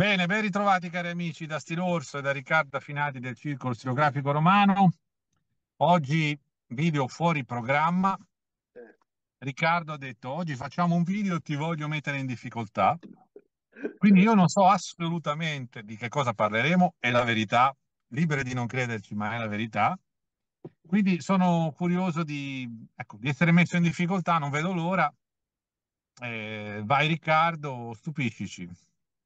Bene, ben ritrovati cari amici da Stilorso e da Riccardo Affinati del Circolo Stilografico Romano. Oggi video fuori programma. Eh. Riccardo ha detto oggi facciamo un video ti voglio mettere in difficoltà. Quindi io non so assolutamente di che cosa parleremo, è la verità, liberi di non crederci, ma è la verità. Quindi sono curioso di, ecco, di essere messo in difficoltà, non vedo l'ora. Eh, vai Riccardo, stupiscici.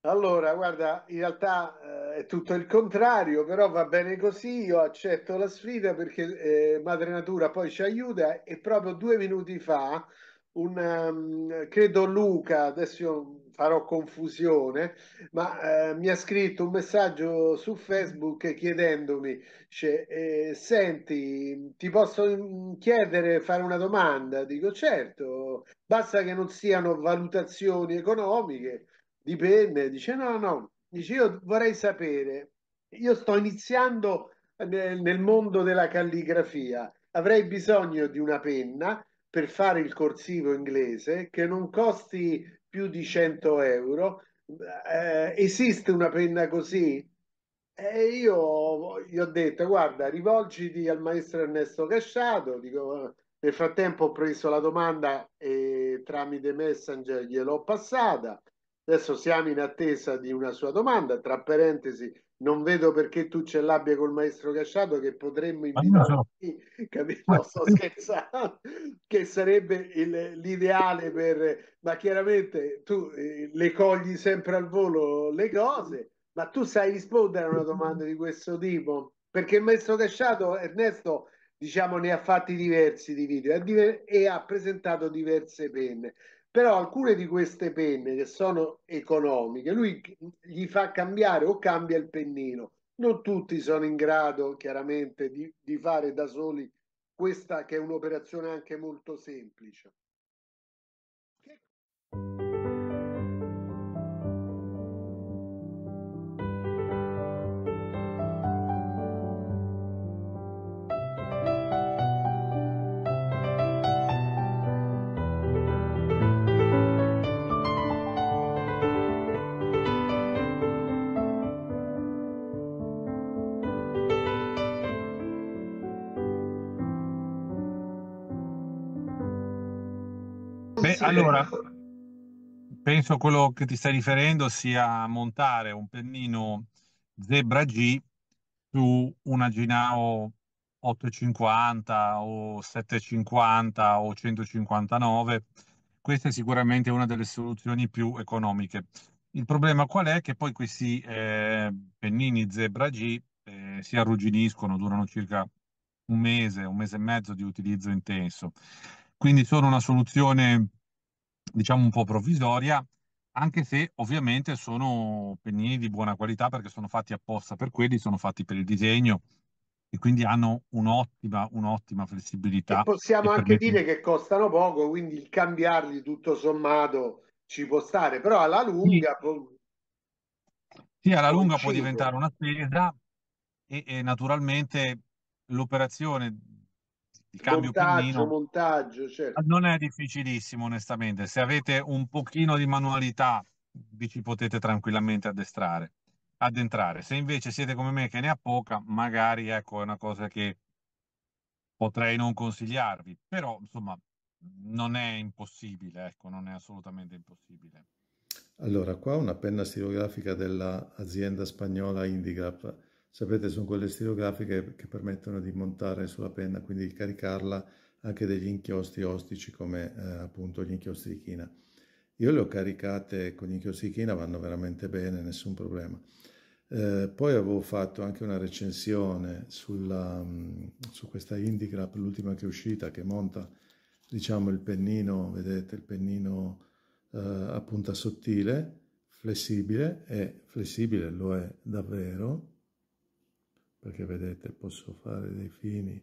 Allora, guarda, in realtà eh, è tutto il contrario, però va bene così, io accetto la sfida perché eh, Madre Natura poi ci aiuta e proprio due minuti fa, un, um, credo Luca, adesso io farò confusione, ma eh, mi ha scritto un messaggio su Facebook chiedendomi, cioè, eh, senti, ti posso mm, chiedere, fare una domanda? Dico certo, basta che non siano valutazioni economiche Dipende, dice no, no, dice io vorrei sapere, io sto iniziando nel, nel mondo della calligrafia, avrei bisogno di una penna per fare il corsivo inglese che non costi più di 100 euro. Eh, esiste una penna così? E io gli ho detto, guarda, rivolgiti al maestro Ernesto Casciato, dico, nel frattempo ho preso la domanda e tramite Messenger gliel'ho passata. Adesso siamo in attesa di una sua domanda. Tra parentesi, non vedo perché tu ce l'abbia col maestro Casciato che potremmo invitare, no. capito? Sto scherzando, che sarebbe il, l'ideale per... Ma chiaramente tu eh, le cogli sempre al volo le cose, ma tu sai rispondere a una domanda di questo tipo? Perché il maestro Casciato, Ernesto, diciamo, ne ha fatti diversi di video e ha presentato diverse penne però alcune di queste penne che sono economiche, lui gli fa cambiare o cambia il pennino. Non tutti sono in grado chiaramente di, di fare da soli questa che è un'operazione anche molto semplice. Che... Allora, penso quello che ti stai riferendo sia montare un pennino Zebra G su una Ginao 850 o 750 o 159. Questa è sicuramente una delle soluzioni più economiche. Il problema qual è? Che poi questi eh, pennini Zebra G eh, si arrugginiscono, durano circa un mese, un mese e mezzo di utilizzo intenso. Quindi sono una soluzione diciamo un po' provvisoria, anche se ovviamente sono pennini di buona qualità perché sono fatti apposta per quelli, sono fatti per il disegno e quindi hanno un'ottima, un'ottima flessibilità. E possiamo e anche dire che costano poco, quindi il cambiarli tutto sommato ci può stare, però alla lunga... Sì, può... sì alla lunga può diventare una spesa e, e naturalmente l'operazione il cambio montaggio, montaggio, certo. non è difficilissimo onestamente, se avete un pochino di manualità vi ci potete tranquillamente addestrare, addentrare. Se invece siete come me che ne ha poca, magari ecco è una cosa che potrei non consigliarvi, però insomma non è impossibile, ecco, non è assolutamente impossibile. Allora, qua una penna stilografica dell'azienda spagnola Indigap Sapete, sono quelle stilografiche che permettono di montare sulla penna, quindi di caricarla anche degli inchiostri ostici come eh, appunto gli inchiostri di china. Io le ho caricate con gli inchiostri di china, vanno veramente bene, nessun problema. Eh, poi avevo fatto anche una recensione sulla, mm, su questa Indigrap, l'ultima che è uscita, che monta diciamo il pennino, vedete il pennino eh, a punta sottile, flessibile, è flessibile lo è davvero, perché vedete posso fare dei fini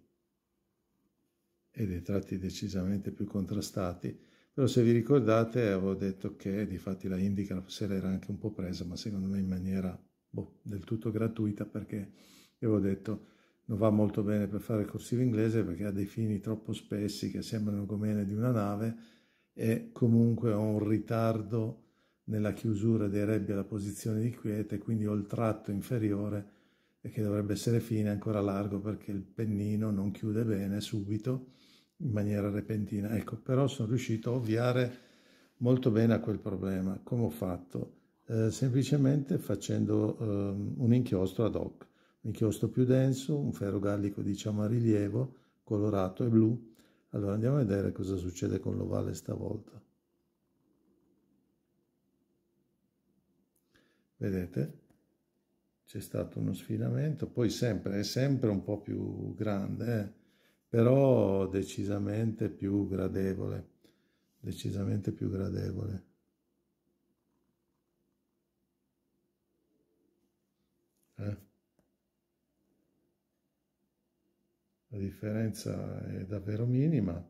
e dei tratti decisamente più contrastati, però se vi ricordate avevo detto che di fatti la Indica se l'era anche un po' presa, ma secondo me in maniera boh, del tutto gratuita perché avevo detto non va molto bene per fare il corsivo inglese perché ha dei fini troppo spessi che sembrano gomene di una nave e comunque ho un ritardo nella chiusura dei rebbi alla posizione di quiete, quindi ho il tratto inferiore e che dovrebbe essere fine ancora largo perché il pennino non chiude bene subito in maniera repentina. Ecco, però sono riuscito a ovviare molto bene a quel problema. Come ho fatto? Eh, semplicemente facendo eh, un inchiostro ad hoc, un inchiostro più denso, un ferro gallico diciamo a rilievo, colorato e blu. Allora andiamo a vedere cosa succede con l'ovale stavolta. Vedete? c'è stato uno sfidamento, poi sempre, è sempre un po' più grande, eh? però decisamente più gradevole, decisamente più gradevole. Eh? La differenza è davvero minima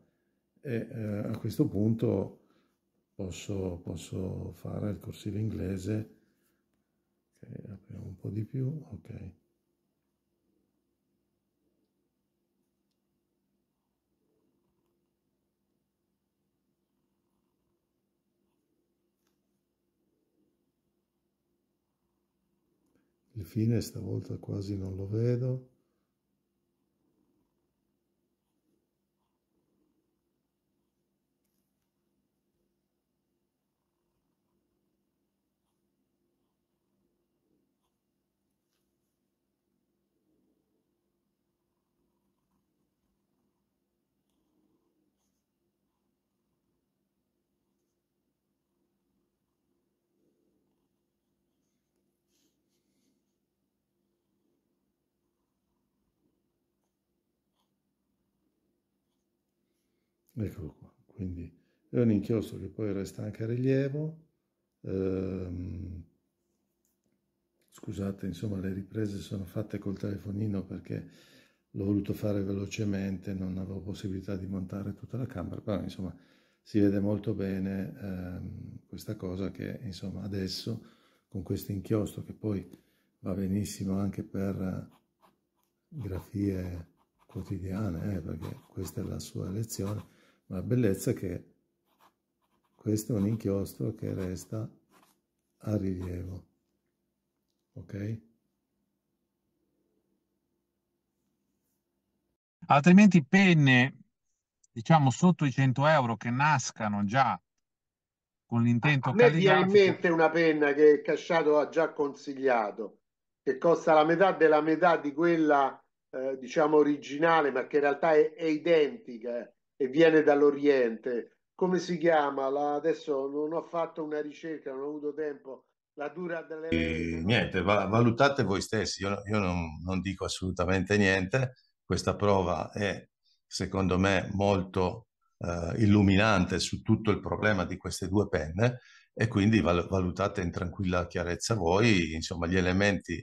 e eh, a questo punto posso, posso fare il corsivo inglese ok eh, apriamo un po' di più ok il fine stavolta quasi non lo vedo Eccolo qua, quindi è un inchiostro che poi resta anche a rilievo. Ehm, scusate, insomma, le riprese sono fatte col telefonino perché l'ho voluto fare velocemente, non avevo possibilità di montare tutta la camera, però insomma si vede molto bene ehm, questa cosa che insomma adesso con questo inchiostro che poi va benissimo anche per grafie quotidiane, eh, perché questa è la sua lezione, ma bellezza è che questo è un inchiostro che resta a rilievo. Ok? Altrimenti penne, diciamo, sotto i 100 euro che nascano già con l'intento a me viene in mente una penna che Casciato ha già consigliato che costa la metà della metà di quella eh, diciamo originale ma che in realtà è, è identica eh e viene dall'Oriente. Come si chiama? La, adesso non ho fatto una ricerca, non ho avuto tempo. La dura delle... E, niente, va, valutate voi stessi, io, io non, non dico assolutamente niente. Questa prova è, secondo me, molto Uh, illuminante su tutto il problema di queste due penne e quindi val- valutate in tranquilla chiarezza voi, insomma gli elementi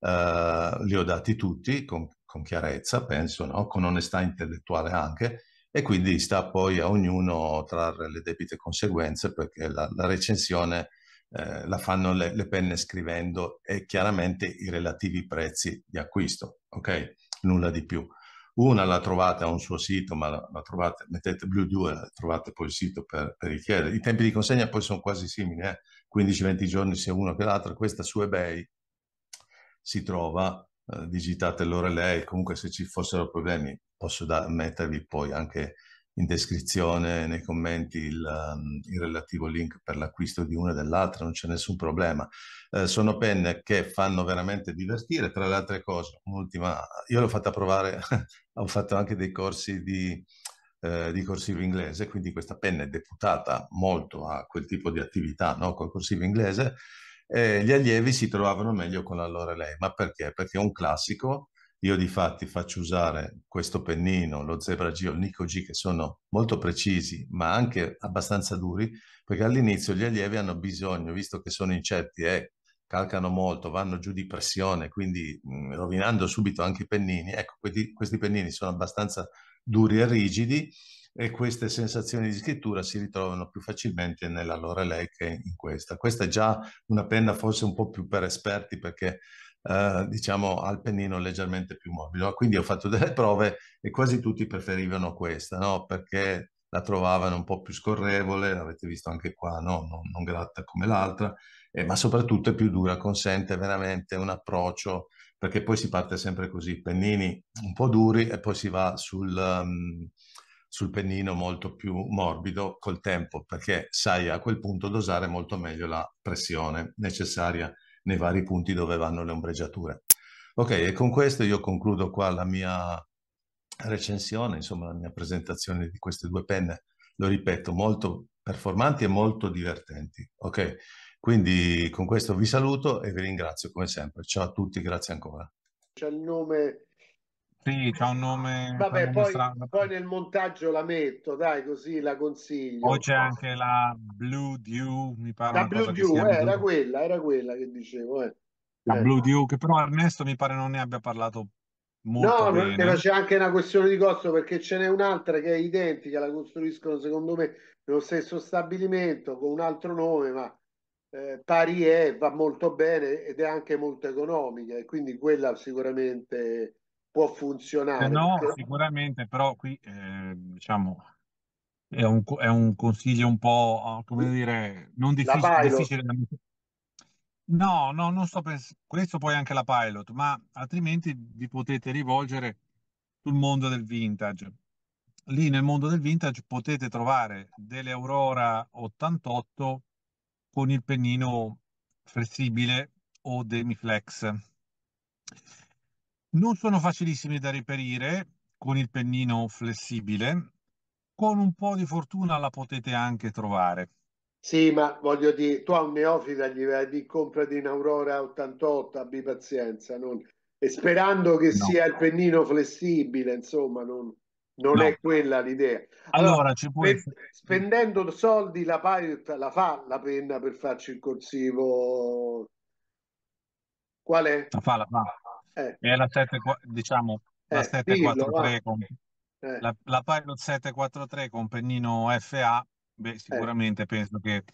uh, li ho dati tutti con, con chiarezza, penso, no? con onestà intellettuale anche e quindi sta poi a ognuno trarre le debite conseguenze perché la, la recensione eh, la fanno le, le, penne scrivendo e chiaramente i relativi prezzi di acquisto, ok? Nulla di più. Una la trovate a un suo sito, ma la, la trovate, mettete Blue 2, la trovate poi il sito per, per richiedere. I tempi di consegna poi sono quasi simili, eh? 15-20 giorni sia uno che l'altro. Questa su eBay si trova eh, digitate lei comunque se ci fossero problemi posso da- mettervi poi anche in descrizione, nei commenti, il, um, il, relativo link per l'acquisto di una e dell'altra, non c'è nessun problema. Eh, sono penne che fanno veramente divertire, tra le altre cose, un'ultima, io l'ho fatta provare, ho fatto anche dei corsi di, eh, di, corsivo inglese, quindi questa penna è deputata molto a quel tipo di attività, no? col corsivo inglese, eh, gli allievi si trovavano meglio con la Lorelei. Ma perché? Perché è un classico. Io di fatti faccio usare questo pennino, lo Zebra G o il Nico G, che sono molto precisi, ma anche abbastanza duri, perché all'inizio gli allievi hanno bisogno, visto che sono incerti e calcano molto, vanno giù di pressione, quindi mh, mhmm, rovinando subito anche i pennini. Ecco, questi, questi pennini sono abbastanza duri e rigidi e queste sensazioni di scrittura si ritrovano più facilmente nella Lorelei che in questa. Questa è già una penna forse un po' più per esperti perché eh, diciamo al pennino leggermente più mobile. Quindi ho fatto delle prove e quasi tutti preferivano questa, no? perché la trovavano un po' più scorrevole, l'avete visto anche qua, no? non, non gratta come l'altra, eh, ma soprattutto è più dura, consente veramente un approccio, perché poi si parte sempre così, pennini un po' duri e poi si va sul... Um, sul pennino molto più morbido col tempo, perché sai a quel punto dosare molto meglio la pressione necessaria nei vari punti dove vanno le ombreggiature. Ok, e con questo io concludo qua la mia recensione, insomma la mia presentazione di queste due penne, lo ripeto, molto performanti e molto divertenti. Ok, quindi con questo vi saluto e vi ringrazio come sempre. Ciao a tutti, grazie ancora. C'è il nome sì, c'ha un nome. Vabbè, poi, poi, nel montaggio la metto, dai, così la consiglio. Poi c'è anche la Blue Dew, mi pare. La Blue Dew, eh, era quella, era quella che dicevo. Eh. La eh. Blue Dew, che però Ernesto mi pare non ne abbia parlato molto. No, però c'è anche una questione di costo, perché ce n'è un'altra che è identica, la costruiscono secondo me nello stesso stabilimento, con un altro nome, ma eh, pari è, va molto bene ed è anche molto economica, e quindi quella sicuramente può eh, funzionare. no, perché... sicuramente, però qui eh, diciamo è un, è un, consiglio un po', ah, come mm. dire, non difficile. difficile da... No, no, non sto pensando. Questo poi anche la pilot, ma altrimenti vi potete rivolgere sul mondo del vintage. Lì nel mondo del vintage potete trovare delle Aurora 88 con il pennino flessibile o demi flex non sono facilissimi da reperire con il pennino flessibile, con un po' di fortuna la potete anche trovare. Sì, ma voglio dire, tu a un neofita gli vai di comprati in Aurora 88, abbi pazienza, non... e sperando che no. sia il pennino flessibile, insomma, non, non no. è quella l'idea. Allora, allora ci puoi... spendendo soldi la Pilot la fa la penna per farci il corsivo. Qual è? La fa, la fa. Eh. È la 7, diciamo, la 743 eh, dillo, con, eh. la, la Pilot 743 con pennino FA, beh, eh. sicuramente penso che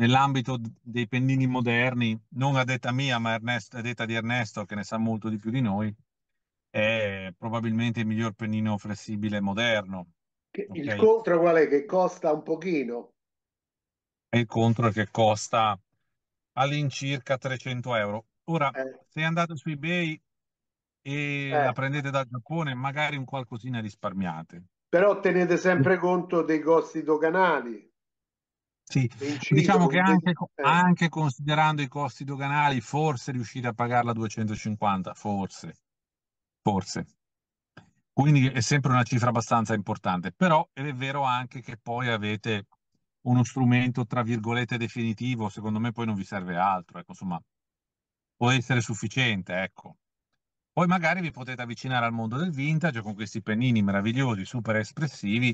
nell'ambito dei pennini moderni, non a detta mia, ma Ernesto, a detta di Ernesto, che ne sa molto di più di noi, è probabilmente il miglior pennino flessibile moderno. Che, okay. Il contro qual è? Che costa un pochino? E il contro è che costa all'incirca 300 euro. Ora, eh. se andate su eBay e eh. la prendete dal Giappone, magari un qualcosina risparmiate. Però tenete sempre conto dei costi doganali. Sì, diciamo che anche, eh. anche, considerando i costi doganali, forse riuscite a pagarla 250, forse, forse. Quindi è sempre una cifra abbastanza importante, però è vero anche che poi avete uno strumento, tra virgolette, definitivo, secondo me poi non vi serve altro, ecco, insomma, può essere sufficiente, ecco. Poi magari vi potete avvicinare al mondo del vintage con questi pennini meravigliosi, super espressivi,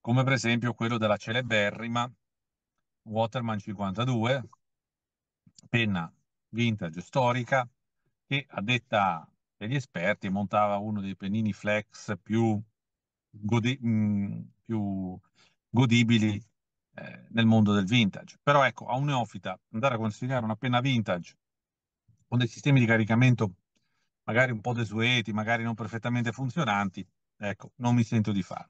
come per esempio quello della celeberrima Waterman 52, penna vintage storica, che a detta degli esperti montava uno dei pennini flex più, godi mm, più godibili eh, nel mondo del vintage. Però ecco, a un neofita andare a consigliare una penna vintage con dei sistemi di caricamento magari un po' desueti, magari non perfettamente funzionanti, ecco, non mi sento di farlo.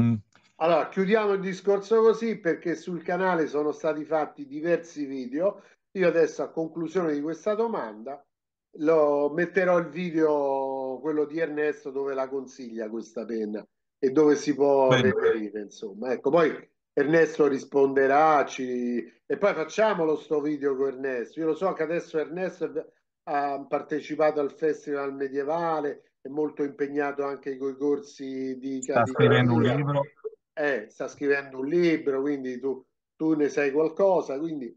Mm. Allora, chiudiamo il discorso così perché sul canale sono stati fatti diversi video. Io adesso a conclusione di questa domanda lo metterò il video, quello di Ernesto, dove la consiglia questa penna e dove si può reperire, insomma. Ecco, poi Ernesto risponderà ci... e poi facciamolo sto video con Ernesto. Io lo so che adesso Ernesto È ha partecipato al festival medievale, è molto impegnato anche con i corsi di... Sta scrivendo un libro. Eh, sta scrivendo un libro, quindi tu, tu ne sai qualcosa, quindi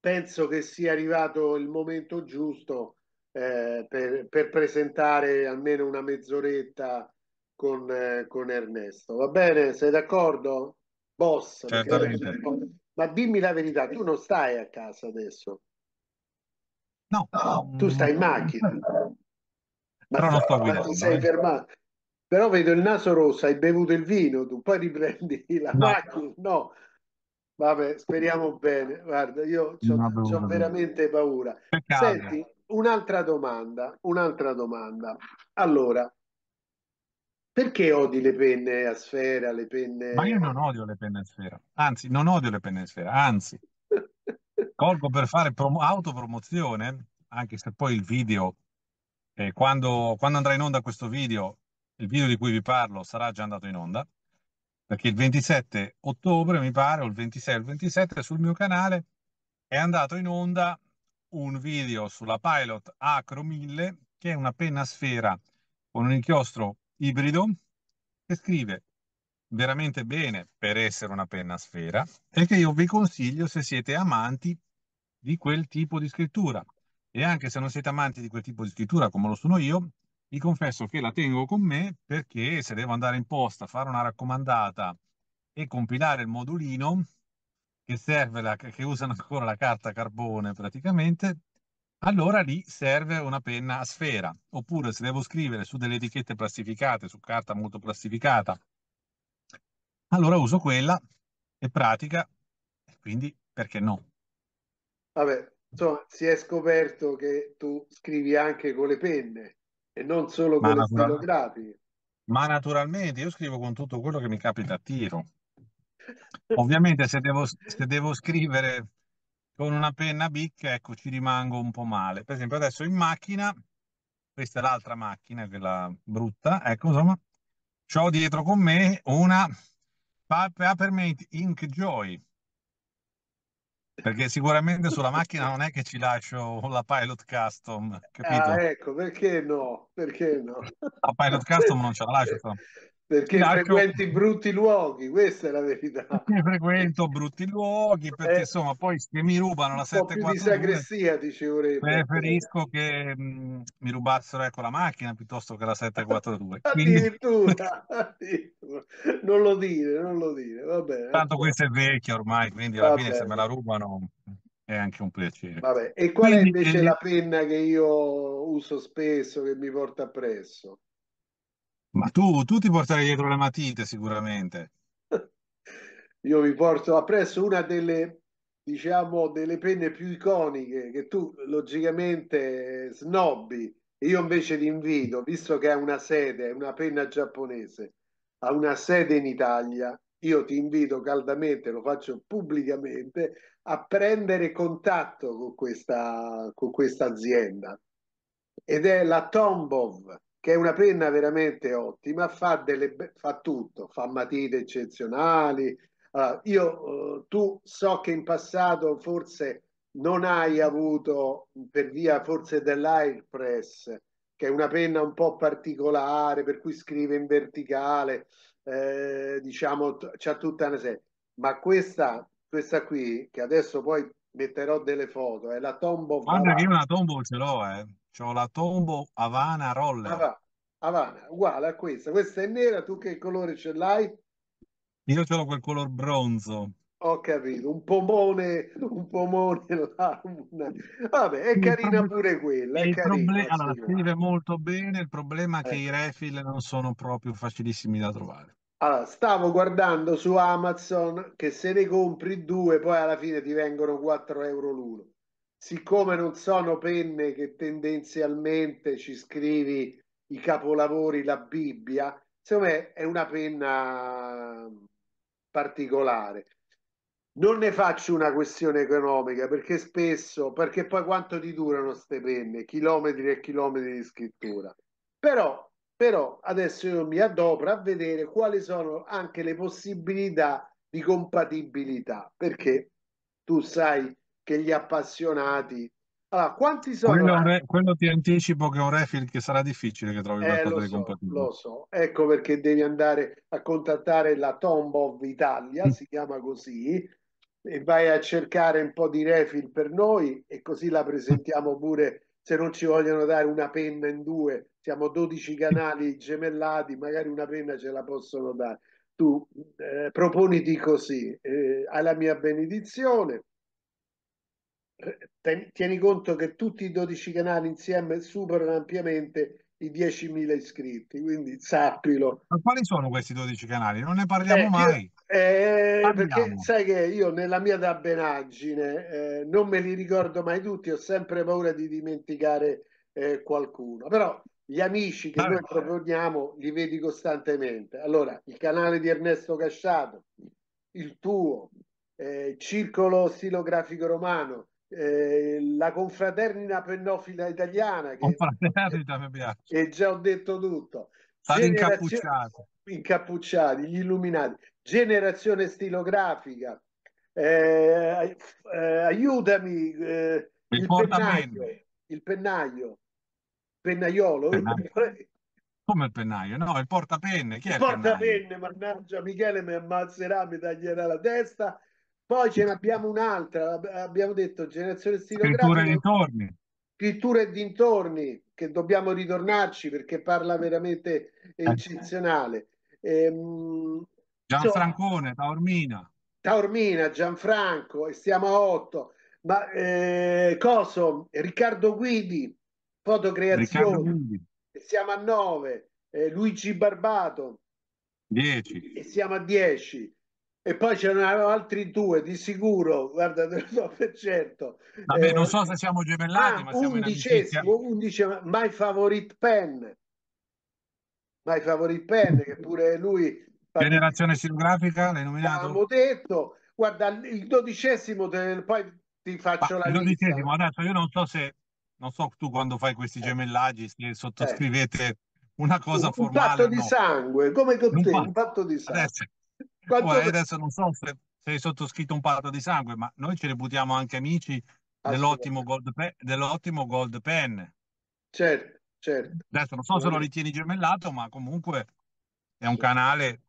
penso che sia arrivato il momento giusto eh, per, per, presentare almeno una mezz'oretta con, eh, con, Ernesto. Va bene, sei d'accordo? Boss, ma dimmi la verità, tu non stai a casa adesso. No. tu stai in mm. macchina. Eh. Ma però non sto guidando. Ti sei eh. fermato. Però vedo il naso rosso, hai bevuto il vino, tu poi riprendi la no. macchina. No. Vabbè, speriamo bene. Guarda, io ho veramente paura. Peccato. un'altra domanda, un'altra domanda. Allora, perché odi le penne a sfera, Ma io non odio le penne a sfera, anzi, non odio le penne a sfera, anzi, Colgo per fare prom- autopromozione, anche se poi il video, eh, quando, quando andrà in onda questo video, il video di cui vi parlo sarà già andato in onda, perché il 27 ottobre, mi pare, o il 26 o il 27, sul mio canale è andato in onda un video sulla Pilot Acro 1000, che è una penna sfera con un inchiostro ibrido, che scrive veramente bene per essere una penna sfera e che io vi consiglio se siete amanti di quel tipo di scrittura. E anche se non siete amanti di quel tipo di scrittura come lo sono io, vi confesso che la tengo con me perché se devo andare in posta, a fare una raccomandata e compilare il modulino che serve, la, che usano ancora la carta carbone praticamente, allora lì serve una penna a sfera. Oppure se devo scrivere su delle etichette plastificate, su carta molto plastificata, allora uso quella, è pratica, quindi perché no? Vabbè, insomma, si è scoperto che tu scrivi anche con le penne e non solo Ma con le natural- stilografiche. Ma naturalmente io scrivo con tutto quello che mi capita a tiro. Ovviamente se devo, se devo scrivere con una penna bic, ecco, ci rimango un po' male. Per esempio adesso in macchina, questa è l'altra macchina, quella brutta, ecco, insomma, ho dietro con me una Papermate Ink Joy. Perché sicuramente sulla macchina non è che ci lascio la Pilot Custom, ah, capito? Ah, ecco, perché no? Perché no? La Pilot Custom non ce la lascio. Perché no, frequenti brutti luoghi, questa è la verità. Perché frequento brutti luoghi, perché eh, insomma poi se mi rubano la 742... Dicevo, preferisco che mh, mm, mi rubassero ecco, la macchina piuttosto che la 742. Quindi... addirittura, non lo dire, non lo dire, va bene. Tanto questa è vecchia ormai, quindi alla fine se me la rubano è anche un piacere. Vabbè. E qual quindi... è invece la penna che io uso spesso, che mi porta appresso? Ma tu, tu ti porterai dietro le matite sicuramente. Io mi porto appresso una delle, diciamo, delle penne più iconiche che tu logicamente snobbi. Io invece ti invito, visto che è una sede, è una penna giapponese, ha una sede in Italia, io ti invito caldamente, lo faccio pubblicamente, a prendere contatto con questa, con questa azienda. Ed è la Tombow che è una penna veramente ottima, fa, delle, fa tutto, fa matite eccezionali. Allora, io, eh, tu so che in passato forse non hai avuto, per via forse dell'Airpress, che è una penna un po' particolare, per cui scrive in verticale, eh, diciamo, c'è tutta una serie. Ma questa, questa qui, che adesso poi metterò delle foto, è la Tombow. Guarda che una Tombow ce l'ho, eh. C'ho la Tombo Havana Roller. Havana, uguale a questa. Questa è nera, tu che colore ce l'hai? Io ce l'ho quel color bronzo. Ho capito, un pomone, un pomone là. Vabbè, è carina pure quella. È il carina, proble- allora, scrive molto bene, il problema è che eh. i refill non sono proprio facilissimi da trovare. Allora, stavo guardando su Amazon che se ne compri due, poi alla fine ti vengono 4 euro l'uno siccome non sono penne che tendenzialmente ci scrivi i capolavori, la Bibbia, secondo me è una penna particolare. Non ne faccio una questione economica perché spesso, perché poi quanto ti durano queste penne? Chilometri e chilometri di scrittura. Però, però adesso io mi adopro a vedere quali sono anche le possibilità di compatibilità perché tu sai che gli appassionati. Allora, quanti sono? Quello, re, quello ti anticipo che è un refill che sarà difficile che trovi eh, qualcosa so, di compatibile. Lo so, ecco perché devi andare a contattare la Tomb of Italia, mm. si chiama così, e vai a cercare un po' di refill per noi e così la presentiamo pure se non ci vogliono dare una penna in due, siamo 12 canali gemellati, magari una penna ce la possono dare. Tu eh, proponiti così, eh, hai la mia benedizione tieni conto che tutti i 12 canali insieme superano ampiamente i 10.000 iscritti, quindi sappilo. Ma quali sono questi 12 canali? Non ne parliamo eh, mai. Eh, perché sai che io nella mia dabbenaggine eh, non me li ricordo mai tutti, ho sempre paura di dimenticare eh, qualcuno, però gli amici che Vabbè. noi proponiamo li vedi costantemente. Allora, il canale di Ernesto Casciato, il tuo, eh, Circolo Stilografico Romano, eh, la confraternita pennofila italiana, che confraternita mi piace. E già ho detto tutto. incappucciati. incappucciati, gli illuminati, generazione stilografica, eh, eh, aiutami, eh, il, il pennaio, il pennaio, pennaiolo. Pennaio. Come il pennaio? No, il portapenne. Chi il è portapenne, il mannaggia, Michele mi ammazzerà, mi taglierà la testa poi ce n'abbiamo un'altra, abbiamo detto generazione stilografica. Pittura e dintorni. Pittura e dintorni, che dobbiamo ritornarci perché parla veramente eccezionale. Ehm, Gianfrancone, Taormina. Taormina, Gianfranco, e stiamo a otto. Ma eh, Coso, Riccardo Guidi, fotocreazione, siamo a nove. Eh, Luigi Barbato, 10. E siamo a 10. E poi ce ne avevo altri due di sicuro, guarda, te lo so per certo. Vabbè, eh, non so se siamo gemellati, ah, ma siamo undicesimo, in undicesimo, My Favorite Pen. My Favorite Pen, che pure lui... Generazione stenografica, l'hai nominato? L'abbiamo detto. Guarda, il dodicesimo, te, poi ti faccio ma, la il lista. dodicesimo, adesso io non so se... Non so tu quando fai questi eh. gemellaggi, se sottoscrivete eh. una cosa un, formale. Un patto di sangue, come con un te, un patto di sangue. Adesso quanto... Poi adesso non so se, se hai sottoscritto un patto di sangue, ma noi ce ne buttiamo anche amici dell'ottimo gold, pe- dell'ottimo gold pen. Certo, certo. Adesso non so se lo ritieni gemellato, ma comunque è un canale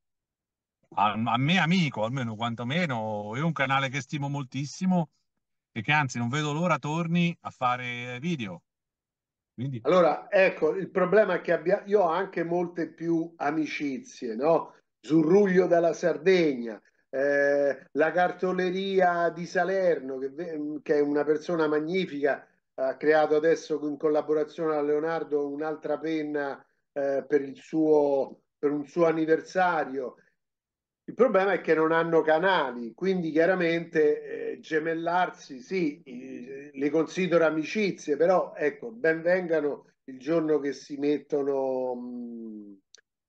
a, a me amico, almeno quantomeno, è un canale che stimo moltissimo e che anzi non vedo l'ora torni a fare video. Quindi... Allora, ecco, il problema è che abbia... io ho anche molte più amicizie, no? Zurruglio dalla Sardegna, eh, la cartoleria di Salerno, che, mm, che, è una persona magnifica, ha creato adesso in collaborazione a Leonardo un'altra penna eh, per, suo, per un suo anniversario. Il problema è che non hanno canali, quindi chiaramente eh, gemellarsi, sì, eh, le considero amicizie, però ecco, ben vengano il giorno che si mettono mh, mm,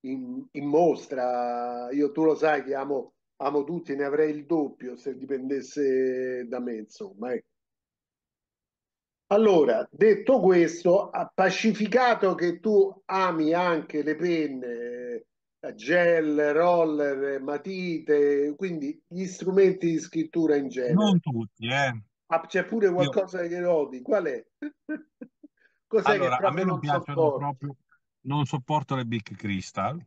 in, in mostra. Io tu lo sai che amo, amo tutti, ne avrei il doppio se dipendesse da me, insomma. Ecco. Allora, detto questo, pacificato che tu ami anche le penne, gel, roller, matite, quindi gli strumenti di scrittura in genere. Non tutti, eh. Ah, c'è pure qualcosa Io... che odi, qual è? Cos'è allora, che a me non, non piacciono sopporti? proprio non sopporto le Big Crystal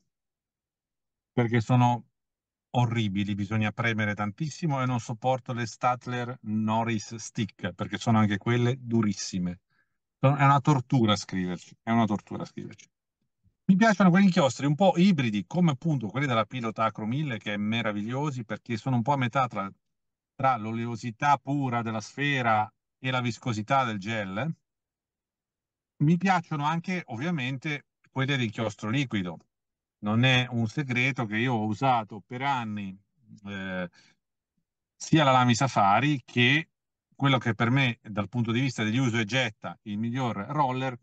perché sono orribili, bisogna premere tantissimo e non sopporto le Statler Norris Stick perché sono anche quelle durissime. È una tortura scriverci, è una tortura scriverci. Mi piacciono quegli inchiostri un po' ibridi, come appunto quelli della Pilota Acro 1000 che è meravigliosi perché sono un po' a metà tra, tra l'oleosità pura della sfera e la viscosità del gel. Mi piacciono anche ovviamente puoi del inchiostro liquido. Non è un segreto che io ho usato per anni eh, sia la Lami Safari che quello che per me dal punto di vista degli uso e getta il miglior roller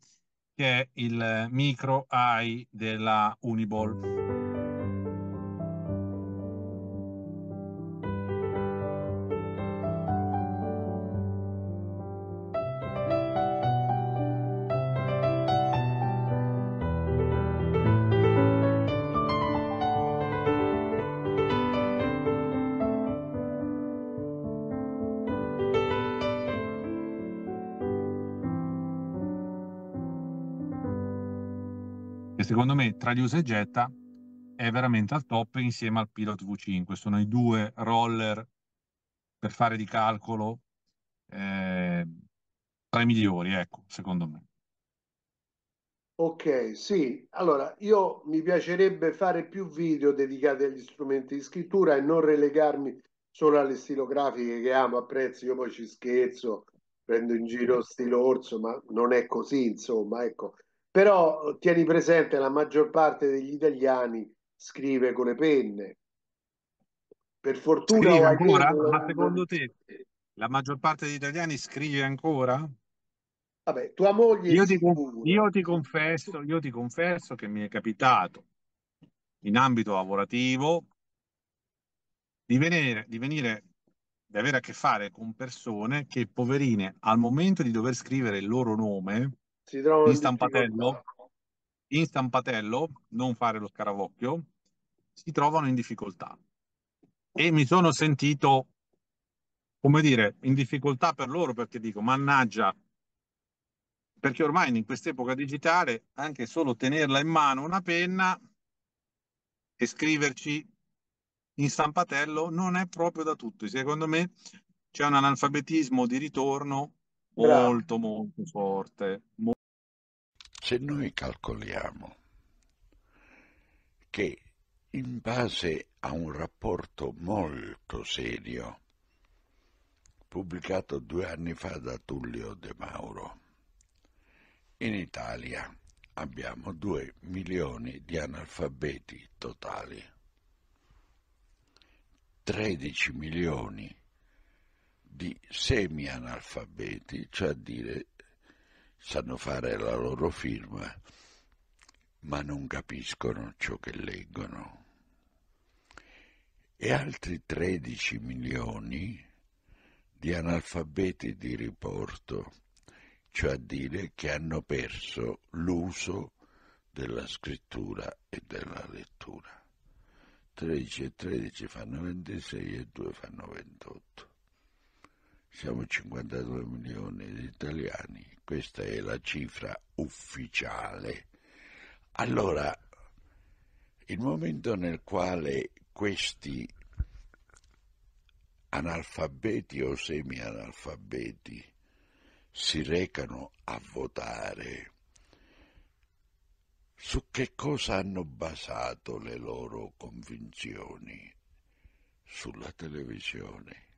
che è il micro AI della Uniball. secondo me tra gli usa e getta è veramente al top insieme al Pilot V5. Sono i due roller per fare di calcolo eh, tra i migliori, ecco, secondo me. Ok, sì, allora io mi piacerebbe fare più video dedicati agli strumenti di scrittura e non relegarmi solo alle stilografiche che amo, apprezzo, io poi ci scherzo, prendo in giro stilo orso, ma non è così, insomma, ecco. Però eh, tieni presente, la maggior parte degli italiani scrive con le penne. Per fortuna... Scrive ancora? Ma secondo te la maggior parte degli italiani scrive ancora? Vabbè, tua moglie... Io ti, io ti, confesso, io ti confesso che mi è capitato in ambito lavorativo di venire, di venire di avere a che fare con persone che, poverine, al momento di dover scrivere il loro nome, si trovano in stampatello, diciamo. in stampatello, non fare lo scarabocchio, si trovano in difficoltà. E mi sono sentito, come dire, in difficoltà per loro perché dico, mannaggia, perché ormai in quest'epoca digitale anche solo tenerla in mano una penna e scriverci in stampatello non è proprio da tutti. Secondo me c'è un analfabetismo di ritorno molto molto forte, molto se noi calcoliamo che in base a un rapporto molto serio pubblicato due anni fa da Tullio De Mauro, in Italia abbiamo due milioni di analfabeti totali, 13 milioni di semi-analfabeti, cioè a dire sanno fare la loro firma, ma non capiscono ciò che leggono. E altri 13 milioni di analfabeti di riporto, cioè a dire che hanno perso l'uso della scrittura e della lettura. 13 e 13 fanno 26 e 2 fanno 28. Siamo 52 milioni di italiani, questa è la cifra ufficiale. Allora, il momento nel quale questi analfabeti o semi-analfabeti si recano a votare, su che cosa hanno basato le loro convinzioni? Sulla televisione.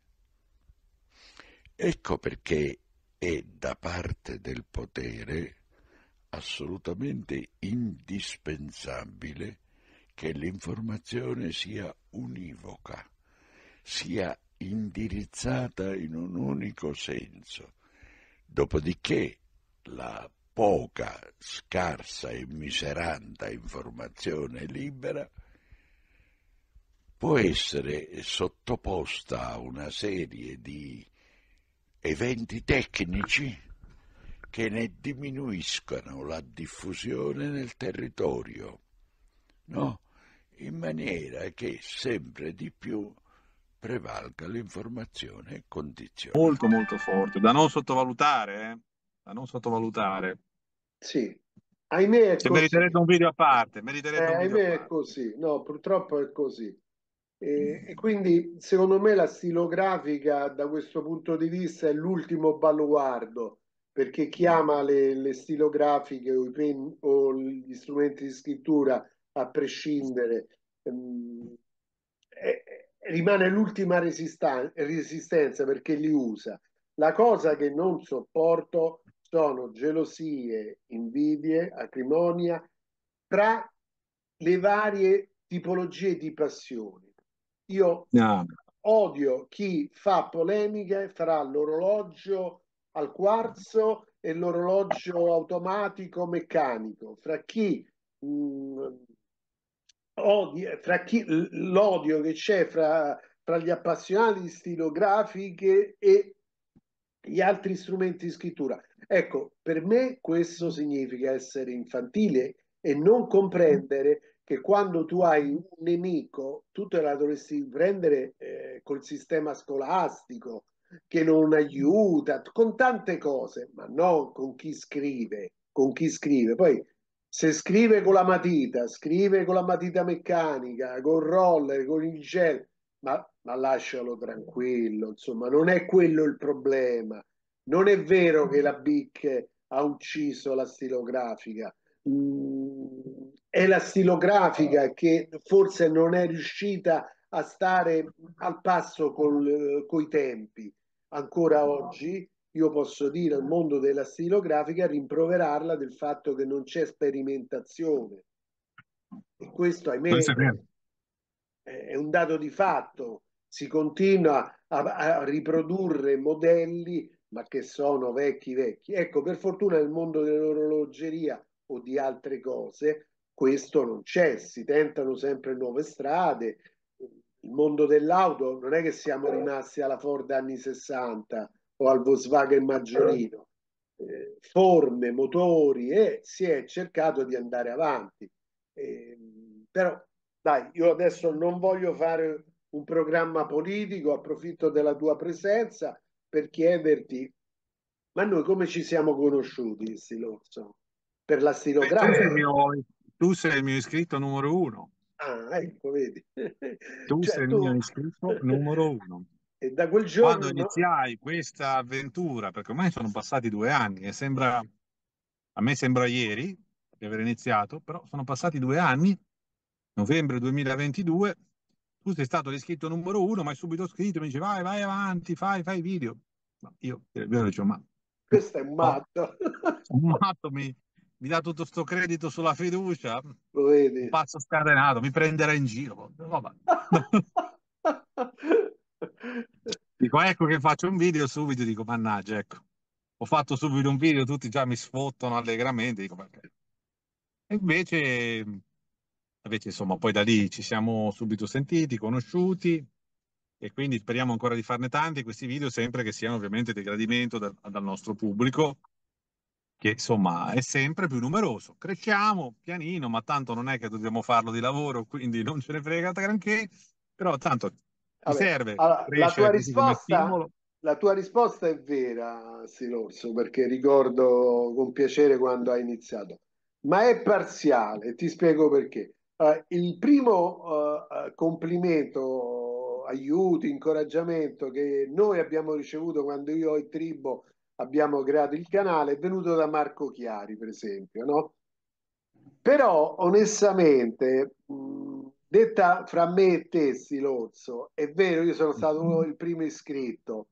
Ecco perché è da parte del potere assolutamente indispensabile che l'informazione sia univoca, sia indirizzata in un unico senso. Dopodiché la poca, scarsa e miseranda informazione libera può essere sottoposta a una serie di eventi tecnici che ne diminuiscano la diffusione nel territorio, no? in maniera che sempre di più prevalga l'informazione e condizione. Molto molto forte, da non sottovalutare, eh? da non sottovalutare. Sì, ahimè è cioè, meriterete un video a parte. Meriterebbe eh, ahimè parte. è così, no purtroppo è così. E, e, quindi secondo me la stilografica da questo punto di vista è l'ultimo baluardo perché chiama le, le stilografiche o, pen, o, gli strumenti di scrittura a prescindere ehm, è, rimane l'ultima resistenza perché li usa. La cosa che non sopporto sono gelosie, invidie, acrimonia tra le varie tipologie di passione. Io no. Ah. odio chi fa polemiche tra l'orologio al quarzo e l'orologio automatico meccanico, fra chi mh, mm, odia, fra chi l'odio che c'è fra, fra gli appassionati di stilografiche e gli altri strumenti di scrittura. Ecco, per me questo significa essere infantile e non comprendere che quando tu hai un nemico, tu te la dovresti prendere eh, col sistema scolastico che non aiuta, con tante cose, ma non con chi scrive, con chi scrive. Poi se scrive con la matita, scrive con la matita meccanica, con roller, con il gel, ma, ma lascialo tranquillo, insomma, non è quello il problema. Non è vero che la BIC ha ucciso la stilografica. Mm è la stilografica che forse non è riuscita a stare al passo con i tempi. Ancora oggi io posso dire al mondo della stilografica rimproverarla del fatto che non c'è sperimentazione. E questo, ahimè, è un dato di fatto. Si continua a, a riprodurre modelli, ma che sono vecchi vecchi. Ecco, per fortuna nel mondo dell'orologeria o di altre cose, questo non c'è, si tentano sempre nuove strade. Il mondo dell'auto non è che siamo rimasti alla Ford anni 60 o al Volkswagen Maggiorino, eh, forme, motori e si è cercato di andare avanti. Eh, però dai, io adesso non voglio fare un programma politico, approfitto della tua presenza per chiederti, ma noi come ci siamo conosciuti, Stilorso? Per la stilografia? Il mio, tu sei il mio iscritto numero uno. Ah, ecco, vedi. tu cioè, sei tu... il mio iscritto numero uno. E da quel giorno... Quando iniziai questa avventura, perché ormai sono passati due anni e sembra, a me sembra ieri di aver iniziato, però sono passati due anni, novembre 2022, tu sei stato l'iscritto numero uno, ma hai subito scritto, mi dice vai, vai avanti, fai, fai video. Ma io, io dicevo, ma... Questo è un oh, matto. Oh, un matto mi, mi dà tutto sto credito sulla fiducia, lo vedi? Pazzo scatenato, mi prenderà in giro. dico, ecco che faccio un video subito, dico, mannaggia, ecco. Ho fatto subito un video, tutti già mi sfottano allegramente, dico, perché? Invece, invece, insomma, poi da lì ci siamo subito sentiti, conosciuti, e quindi speriamo ancora di farne tanti questi video, sempre che siano ovviamente di gradimento dal, dal nostro pubblico che insomma è sempre più numeroso. Cresciamo pianino, ma tanto non è che dobbiamo farlo di lavoro, quindi non ce ne frega granché, però tanto Vabbè, serve. Allora, la, tua risposta, la, tua risposta, è vera, Silorso, perché ricordo con piacere quando hai iniziato, ma è parziale, ti spiego perché. Allora, il primo uh, complimento aiuto, incoraggiamento che noi abbiamo ricevuto quando io e Tribo abbiamo creato il canale è venuto da Marco Chiari, per esempio, no? Però onestamente, mh, mm, detta fra me e te, Silozzo, è vero, io sono stato uno, il primo iscritto,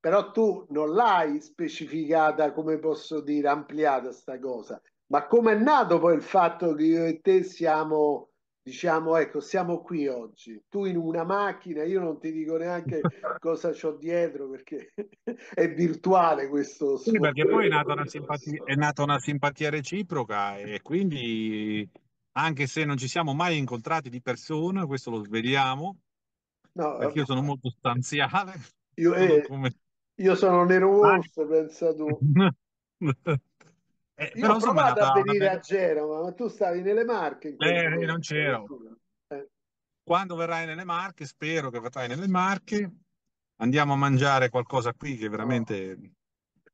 però tu non l'hai specificata, come posso dire, ampliata sta cosa. Ma come è nato poi il fatto che io e te siamo diciamo ecco siamo qui oggi tu in una macchina io non ti dico neanche cosa c'ho dietro perché è virtuale questo sì, perché poi è nata, una simpatia, è nata una simpatia reciproca e quindi anche se non ci siamo mai incontrati di persona questo lo sveliamo no, perché io sono molto stanziale io, sono, eh, come... io sono nero rosso pensa tu eh, Io però, ho insomma, provato da, a venire da... a Genova, ma tu stavi nelle Marche. Eh, non c'ero. Eh. Quando verrai nelle Marche, spero che verrai nelle Marche, andiamo a mangiare qualcosa qui che veramente oh.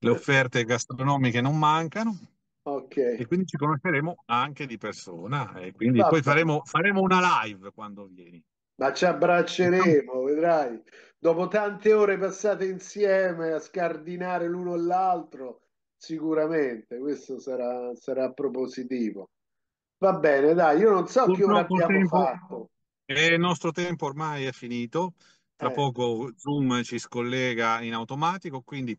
le offerte gastronomiche non mancano. Okay. E quindi ci conosceremo anche di persona e quindi Va poi faremo, faremo una live quando vieni. Ma ci abbracceremo, vedrai. Dopo tante ore passate insieme a scardinare l'uno l'altro, Sicuramente, questo sarà, sarà propositivo. Va bene, dai, io non so Purtroppo che ora abbiamo tempo, fatto. e il nostro tempo ormai è finito. Tra eh. poco Zoom ci scollega in automatico, quindi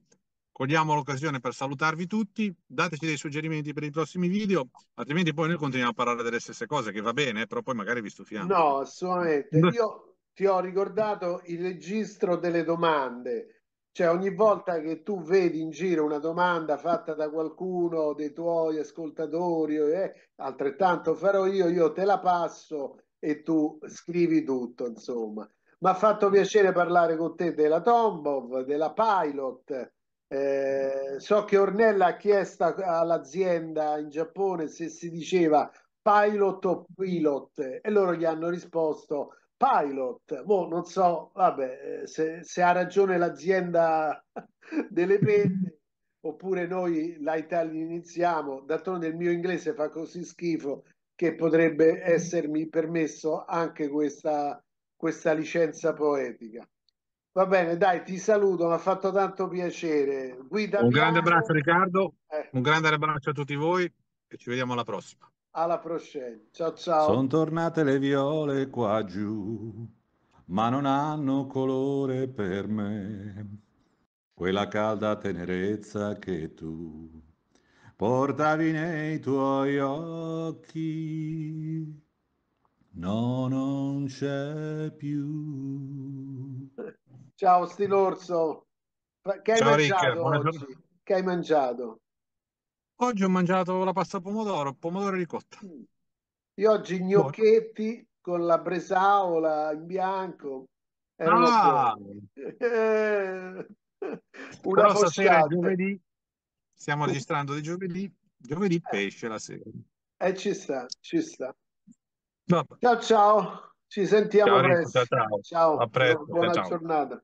cogliamo l'occasione per salutarvi tutti. Dateci dei suggerimenti per i prossimi video, altrimenti poi noi continuiamo a parlare delle stesse cose, che va bene, eh, però poi magari vi stufiamo. No, assolutamente. Io ti ho ricordato il registro delle domande cioè ogni volta che tu vedi in giro una domanda fatta da qualcuno dei tuoi ascoltatori, eh, altrettanto farò io, io te la passo e tu scrivi tutto, insomma. Mi ha fatto piacere parlare con te della Tombov, della Pilot. Eh, so che Ornella ha chiesto all'azienda in Giappone se si diceva pilot o pilot e loro gli hanno risposto pilot. Boh, non so, vabbè, eh, se, se ha ragione l'azienda delle penne oppure noi la Italia iniziamo. D'altronde il mio inglese fa così schifo che potrebbe essermi permesso anche questa, questa licenza poetica. Va bene, dai, ti saluto, mi ha fatto tanto piacere. Guida un grande abbraccio Riccardo, eh. un grande abbraccio a tutti voi e ci vediamo alla prossima alla prossima. Ciao ciao. Sono tornate le viole qua giù, ma non hanno colore per me. Quella calda tenerezza che tu portavi nei tuoi occhi. No, non c'è più. Ciao Stilorso. Che hai Ciao, mangiato Ricca, oggi? Buonasera. Che hai mangiato? Oggi ho mangiato la pasta pomodoro, pomodoro ricotta. Mm. Io oggi gnocchetti con la bresaola in bianco. E ah! Una Però stasera è giovedì, stiamo mm. registrando di giovedì, giovedì eh. pesce la sera. E eh, ci sta, ci sta. Vabbè. Ciao ciao, ci sentiamo ciao, presto. Ciao. ciao, a presto. Buona ciao. giornata.